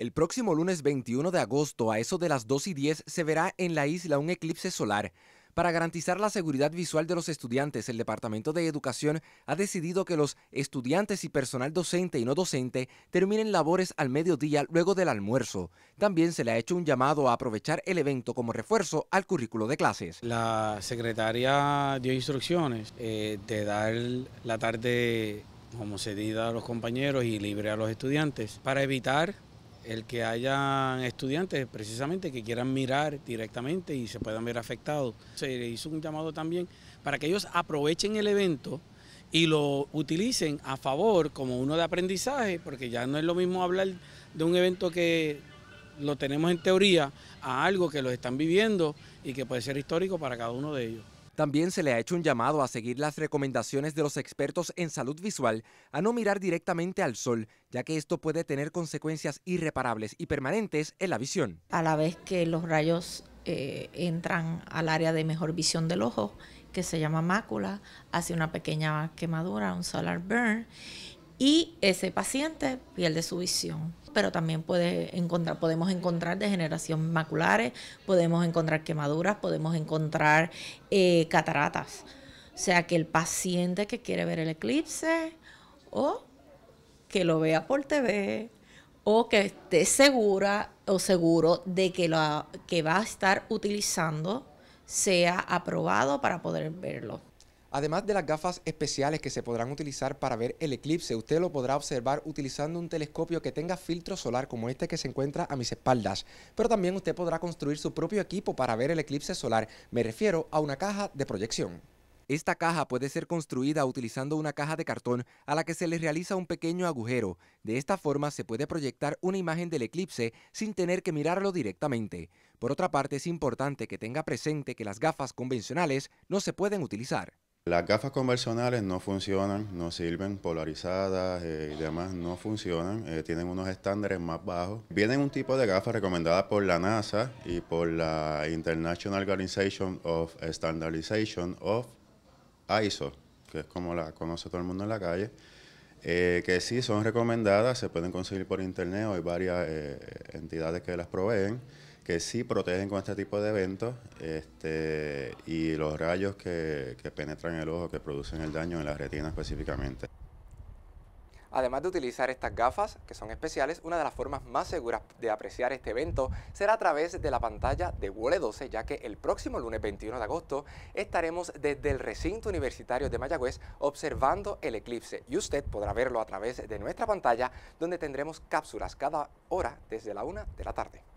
El próximo lunes 21 de agosto, a eso de las 2 y 10, se verá en la isla un eclipse solar. Para garantizar la seguridad visual de los estudiantes, el Departamento de Educación ha decidido que los estudiantes y personal docente y no docente terminen labores al mediodía luego del almuerzo. También se le ha hecho un llamado a aprovechar el evento como refuerzo al currículo de clases. La secretaria dio instrucciones eh, de dar la tarde como cedida a los compañeros y libre a los estudiantes para evitar el que hayan estudiantes precisamente que quieran mirar directamente y se puedan ver afectados. Se hizo un llamado también para que ellos aprovechen el evento y lo utilicen a favor como uno de aprendizaje, porque ya no es lo mismo hablar de un evento que lo tenemos en teoría a algo que los están viviendo y que puede ser histórico para cada uno de ellos. También se le ha hecho un llamado a seguir las recomendaciones de los expertos en salud visual a no mirar directamente al sol, ya que esto puede tener consecuencias irreparables y permanentes en la visión. A la vez que los rayos eh, entran al área de mejor visión del ojo, que se llama mácula, hace una pequeña quemadura, un solar burn y ese paciente pierde su visión. Pero también puede encontrar, podemos encontrar degeneración maculares, podemos encontrar quemaduras, podemos encontrar eh, cataratas. O sea que el paciente que quiere ver el eclipse o que lo vea por TV o que esté segura o seguro de que lo que va a estar utilizando sea aprobado para poder verlo. Además de las gafas especiales que se podrán utilizar para ver el eclipse, usted lo podrá observar utilizando un telescopio que tenga filtro solar como este que se encuentra a mis espaldas. Pero también usted podrá construir su propio equipo para ver el eclipse solar. Me refiero a una caja de proyección. Esta caja puede ser construida utilizando una caja de cartón a la que se le realiza un pequeño agujero. De esta forma se puede proyectar una imagen del eclipse sin tener que mirarlo directamente. Por otra parte, es importante que tenga presente que las gafas convencionales no se pueden utilizar. Las gafas convencionales no funcionan, no sirven, polarizadas eh, y demás no funcionan, eh, tienen unos estándares más bajos. Vienen un tipo de gafas recomendadas por la NASA y por la International Organization of Standardization of ISO, que es como la conoce todo el mundo en la calle, eh, que sí son recomendadas, se pueden conseguir por internet, o hay varias entidades que las proveen que sí protegen con este tipo de eventos este, y los rayos que, que penetran el ojo, que producen el daño en la retina específicamente. Además de utilizar estas gafas, que son especiales, una de las formas más seguras de apreciar este evento será a través de la pantalla de Wole 12, ya que el próximo lunes 21 de agosto estaremos desde el recinto universitario de Mayagüez observando el eclipse y usted podrá verlo a través de nuestra pantalla donde tendremos cápsulas cada hora desde la una de la tarde.